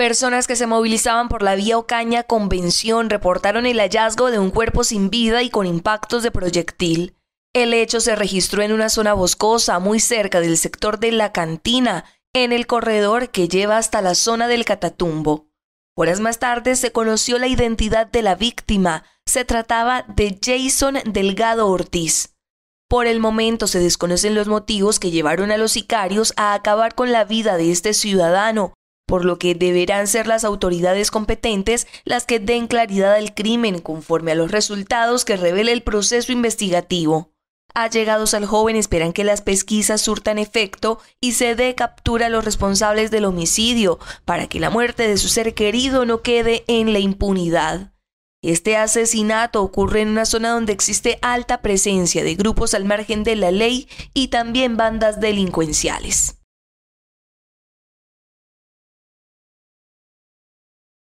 Personas que se movilizaban por la vía Ocaña Convención reportaron el hallazgo de un cuerpo sin vida y con impactos de proyectil. El hecho se registró en una zona boscosa muy cerca del sector de la cantina, en el corredor que lleva hasta la zona del Catatumbo. Horas más tarde se conoció la identidad de la víctima. Se trataba de Jason Delgado Ortiz. Por el momento se desconocen los motivos que llevaron a los sicarios a acabar con la vida de este ciudadano, por lo que deberán ser las autoridades competentes las que den claridad al crimen conforme a los resultados que revele el proceso investigativo. Allegados al joven esperan que las pesquisas surtan efecto y se dé captura a los responsables del homicidio para que la muerte de su ser querido no quede en la impunidad. Este asesinato ocurre en una zona donde existe alta presencia de grupos al margen de la ley y también bandas delincuenciales.